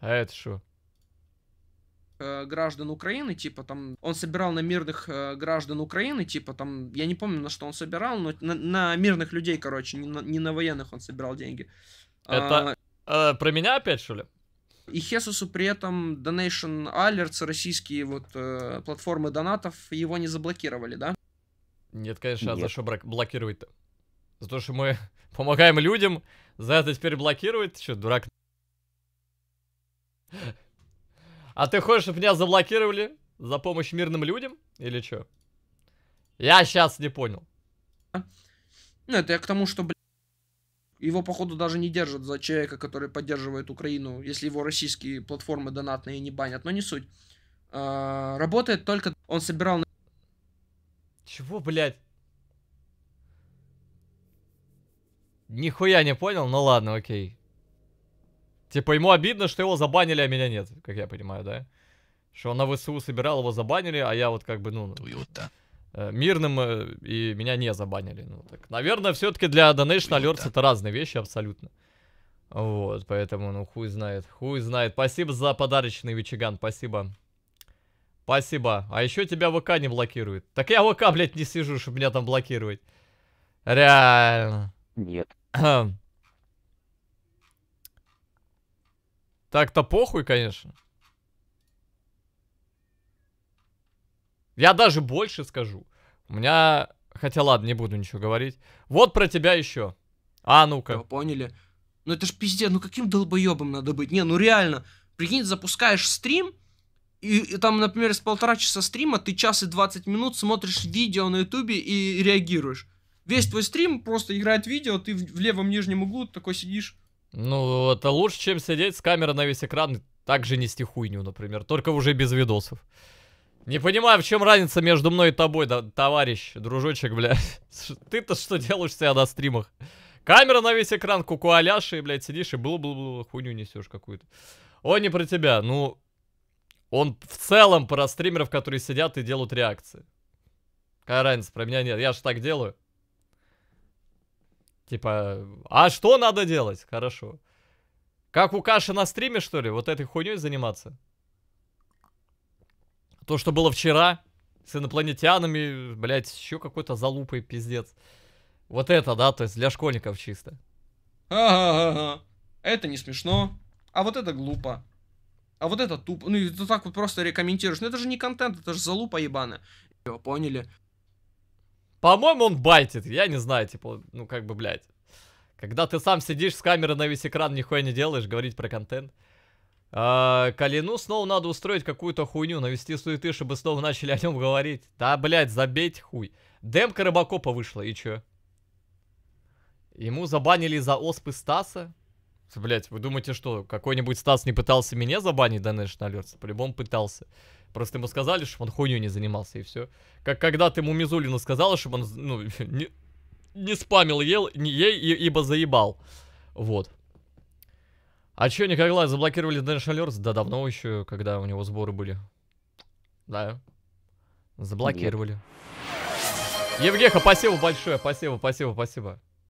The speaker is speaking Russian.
А это что? Э, граждан Украины, типа там, он собирал на мирных э, граждан Украины, типа там, я не помню, на что он собирал, но на, на мирных людей, короче, не на, не на военных он собирал деньги. А, это а, э, про меня опять, что ли? И Хесусу при этом Donation Alerts, российские вот э, платформы донатов, его не заблокировали, да? Нет, конечно, Нет. а за что блокировать-то? За то, что мы помогаем людям, за это теперь блокировать? Что, дурак? А ты хочешь, чтобы меня заблокировали за помощь мирным людям? Или что? Я сейчас не понял. Ну, это я к тому, что, блядь, его, походу, даже не держат за человека, который поддерживает Украину, если его российские платформы донатные не банят, но не суть. А, работает только... Он собирал... На... Чего, блядь? Нихуя не понял, ну ладно, окей. Типа ему обидно, что его забанили, а меня нет, как я понимаю, да? Что он на ВСУ собирал, его забанили, а я вот как бы, ну... Туюта. Э, мирным э, и меня не забанили. Ну, так, наверное, все-таки для Donation Alerts это разные вещи абсолютно. Вот, поэтому, ну, хуй знает, хуй знает. Спасибо за подарочный Вичиган, спасибо. Спасибо. А еще тебя ВК не блокирует. Так я ВК, блядь, не сижу, чтобы меня там блокировать. Реально. Нет. Так-то похуй, конечно. Я даже больше скажу. У меня... Хотя ладно, не буду ничего говорить. Вот про тебя еще. А, ну-ка. Поняли. Ну это ж пиздец, ну каким долбоебом надо быть? Не, ну реально. Прикинь, запускаешь стрим, и, и там, например, с полтора часа стрима ты час и 20 минут смотришь видео на ютубе и реагируешь. Весь твой стрим просто играет видео, ты в, в левом нижнем углу такой сидишь, ну, это лучше, чем сидеть с камерой на весь экран Так же нести хуйню, например. Только уже без видосов. Не понимаю, в чем разница между мной и тобой, да, товарищ, дружочек, блядь. Ты-то что делаешь себя на стримах? Камера на весь экран, кукуаляши, и, блядь, сидишь и блу-блу-блу, хуйню несешь какую-то. Он не про тебя, ну... Он в целом про стримеров, которые сидят и делают реакции. Какая разница, про меня нет, я же так делаю. Типа, а что надо делать? Хорошо. Как у Каши на стриме, что ли? Вот этой хуйней заниматься? То, что было вчера с инопланетянами, блядь, еще какой-то залупой, пиздец. Вот это, да, то есть для школьников чисто. Ага, Это не смешно. А вот это глупо. А вот это тупо. Ну, и ты так вот просто рекомментируешь. Ну, это же не контент, это же залупа ебаная. Поняли? По-моему, он байтит. Я не знаю, типа, ну как бы, блядь. Когда ты сам сидишь с камеры на весь экран, нихуя не делаешь, говорить про контент. А, Калину снова надо устроить какую-то хуйню, навести суеты, чтобы снова начали о нем говорить. Да, блядь, забейте хуй. Демка Рыбакопа вышла, и чё? Ему забанили за оспы Стаса? Блять, вы думаете, что какой-нибудь Стас не пытался меня забанить до National Alerts? По-любому пытался. Просто ему сказали, чтобы он хуйню не занимался, и все. Как когда ты ему Мизулина сказала, чтобы он, ну, не, не спамил ел, не ей, и, ибо заебал. Вот. А чё, никогда заблокировали Дэн Шалерс? Да давно еще, когда у него сборы были. Да. Заблокировали. Нет. Евгеха, спасибо большое, спасибо, спасибо, спасибо.